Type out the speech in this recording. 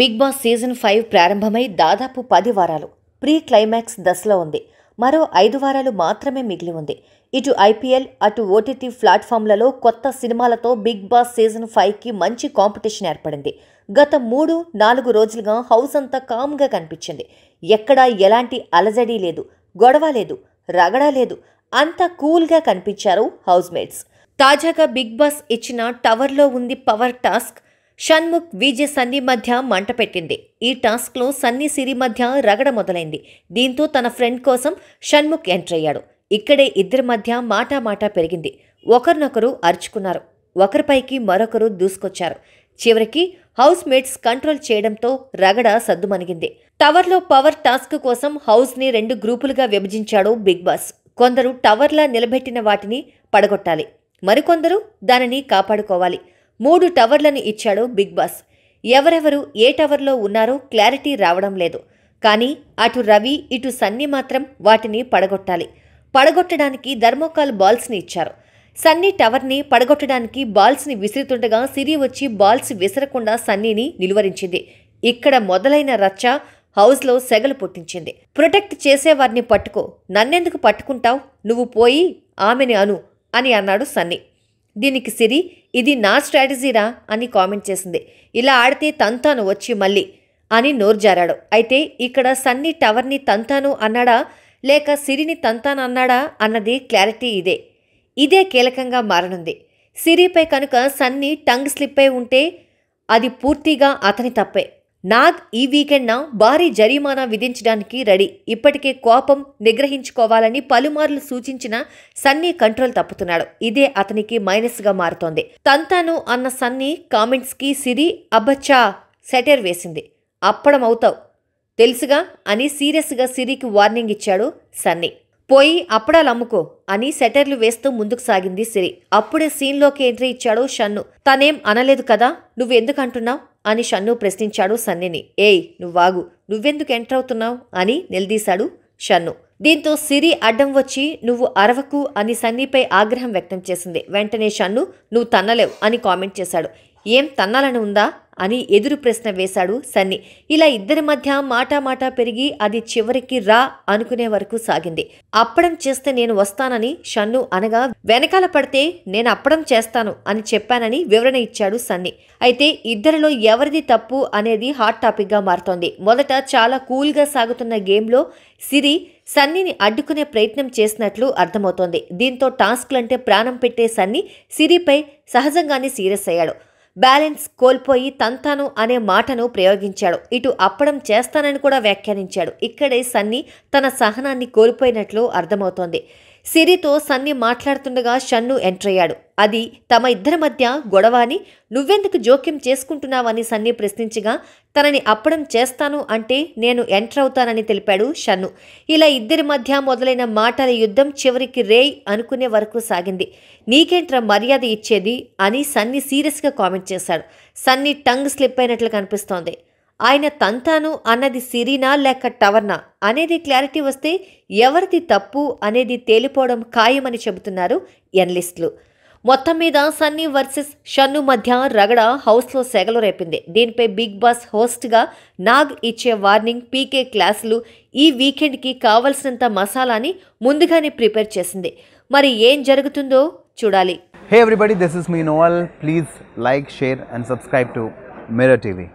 big boss season five ప్రారంభమై దాదాపు పది వారాలు ప్రీ క్లైమాక్స్ దశలో ఉంది మరో ఐదు వారాలు మాత్రమే మిగిలి ఉంది ఇటు ఐపీఎల్ అటు ఓటీటీ ప్లాట్ఫామ్లలో కొత్త సినిమాలతో బిగ్ బాస్ సీజన్ ఫైవ్కి మంచి కాంపిటీషన్ ఏర్పడింది గత మూడు నాలుగు రోజులుగా హౌస్ అంతా కామ్గా కనిపించింది ఎక్కడా ఎలాంటి అలజడి లేదు గొడవ లేదు రగడ లేదు అంత కూల్గా కనిపించారు హౌస్మేట్స్ తాజాగా బిగ్ బాస్ ఇచ్చిన టవర్లో ఉంది పవర్ టాస్క్ షణ్ముఖ్ విజయ్ సన్నీ మధ్య మంట పెట్టింది ఈ టాస్క్లో సన్నీ సిరి మధ్య రగడ మొదలైంది దీంతో తన ఫ్రెండ్ కోసం షణ్ముఖ్ ఎంటర్ అయ్యాడు ఇక్కడే ఇద్దరి మధ్య మాటామాటా పెరిగింది ఒకరినొకరు అరుచుకున్నారు ఒకరిపైకి మరొకరు దూసుకొచ్చారు చివరికి హౌస్ మేట్స్ కంట్రోల్ చేయడంతో రగడ సద్దుమణిగింది టవర్లో పవర్ టాస్క్ కోసం హౌస్ని రెండు గ్రూపులుగా విభజించాడు బిగ్ బాస్ కొందరు టవర్లా నిలబెట్టిన వాటిని పడగొట్టాలి మరికొందరు దానిని కాపాడుకోవాలి మూడు టవర్లను ఇచ్చాడు బిగ్ బాస్ ఎవరెవరు ఏ టవర్లో ఉన్నారో క్లారిటీ రావడం లేదు కానీ అటు రవి ఇటు సన్నీ మాత్రం వాటిని పడగొట్టాలి పడగొట్టడానికి ధర్మోకాల్ బాల్స్ని ఇచ్చారు సన్నీ టవర్ని పడగొట్టడానికి బాల్స్ని విసురుతుండగా సిరి వచ్చి బాల్స్ విసరకుండా సన్నీని నిలువరించింది ఇక్కడ మొదలైన రచ్చ హౌస్లో సెగలు పుట్టించింది ప్రొటెక్ట్ చేసేవారిని పట్టుకో నన్నెందుకు పట్టుకుంటావు నువ్వు పోయి ఆమెని అను అని అన్నాడు సన్నీ దీనికి సిరి ఇది నా స్ట్రాటజీరా అని కామెంట్ చేసింది ఇలా ఆడితే తంతాను వచ్చి మళ్ళీ అని నోరు జారాడు అయితే ఇక్కడ సన్నీ టవర్ని తంతాను అన్నాడా లేక సిరిని తంతాను అన్నాడా అన్నది క్లారిటీ ఇదే ఇదే కీలకంగా మారనుంది సిరిపై కనుక సన్నీ టంగ్ స్లిప్ అయి ఉంటే అది పూర్తిగా అతని తప్పే నాగ్ ఈ వీకెండ్న భారీ జరిమానా విధించడానికి రెడీ ఇప్పటికే కోపం నిగ్రహించుకోవాలని పలుమార్లు సూచించిన సన్నీ కంట్రోల్ తప్పుతున్నాడు ఇదే అతనికి మైనస్గా మారుతోంది తంతాను అన్న సన్నీ కామెంట్స్కి సిరి అబ్బచ్చా సెటర్ వేసింది అప్పడమవుతావు తెలుసుగా అని సీరియస్గా సిరికి వార్నింగ్ ఇచ్చాడు సన్నీ పోయి అప్పుడాలు అమ్ముకో అని సెటర్లు వేస్తూ ముందుకు సాగింది సిరి అప్పుడే సీన్లోకి ఎంట్రీ ఇచ్చాడు షన్ను తనేం అనలేదు కదా నువ్వెందుకంటున్నావు అని షన్ను ప్రశ్నించాడు సన్నిని ఏయ్ నువ్వాగు నువ్వెందుకు ఎంటర్ అవుతున్నావు అని నిలదీశాడు షన్ను దీంతో సిరి అడ్డం వచ్చి నువ్వు అరవకు అని సన్నీపై ఆగ్రహం వ్యక్తం చేసింది వెంటనే షన్ను నువ్వు తన్నలేవు అని కామెంట్ చేశాడు ఏం తన్నాలని ఉందా అని ఎదురు ప్రశ్న వేశాడు సన్నీ ఇలా ఇద్దరి మధ్య మాటా పెరిగి అది చివరికి రా అనుకునే వరకు సాగింది అప్పడం చేస్తే నేను వస్తానని షన్ను అనగా వెనకాల పడితే నేను అప్పడం చేస్తాను అని చెప్పానని వివరణ ఇచ్చాడు సన్నీ అయితే ఇద్దరిలో ఎవరిది తప్పు అనేది హాట్ టాపిక్గా మారుతోంది మొదట చాలా కూల్గా సాగుతున్న గేమ్లో సిరి సన్నీని అడ్డుకునే ప్రయత్నం చేసినట్లు అర్థమవుతోంది దీంతో టాస్క్లంటే ప్రాణం పెట్టే సన్నీ సిరిపై సహజంగానే సీరియస్ అయ్యాడు బ్యాలెన్స్ కోల్పోయి తంతాను అనే మాటను ప్రయోగించాడు ఇటు అప్పడం చేస్తానని కూడా వ్యాఖ్యానించాడు ఇక్కడే సన్నీ తన సహనాన్ని కోల్పోయినట్లు అర్థమవుతోంది సిరితో సన్ని మాట్లాడుతుండగా షన్ను ఎంటర్ అయ్యాడు అది తమ ఇద్దరి మధ్య గొడవ అని నువ్వెందుకు జోక్యం చేసుకుంటున్నావని సన్ని ప్రశ్నించగా తనని అప్పడం చేస్తాను అంటే నేను ఎంటర్ అవుతానని తెలిపాడు షన్ను ఇలా ఇద్దరి మధ్య మొదలైన మాటల యుద్ధం చివరికి రేయ్ అనుకునే వరకు సాగింది నీకేంట్రా మర్యాద ఇచ్చేది అని సన్ని సీరియస్గా కామెంట్ చేశాడు సన్ని టంగ్ స్లిప్ అయినట్లు కనిపిస్తోంది ఆయన తంతాను అన్నది సిరీనా లేక టవర్నా అనేది క్లారిటీ వస్తే ఎవరిది తప్పు అనేది తేలిపోవడం ఖాయమని చెబుతున్నారు ఎనలిస్టులు మొత్తం మీద సన్నీ వర్సెస్ షన్ను మధ్య రగడ హౌస్లో సెగలు రేపింది దీనిపై బిగ్ బాస్ హోస్ట్గా నాగ్ ఇచ్చే వార్నింగ్ పీకే క్లాసులు ఈ వీకెండ్కి కావలసినంత మసాలాని ముందుగానే ప్రిపేర్ చేసింది మరి ఏం జరుగుతుందో చూడాలి hey everybody this is me novel please like share and subscribe to Mero TV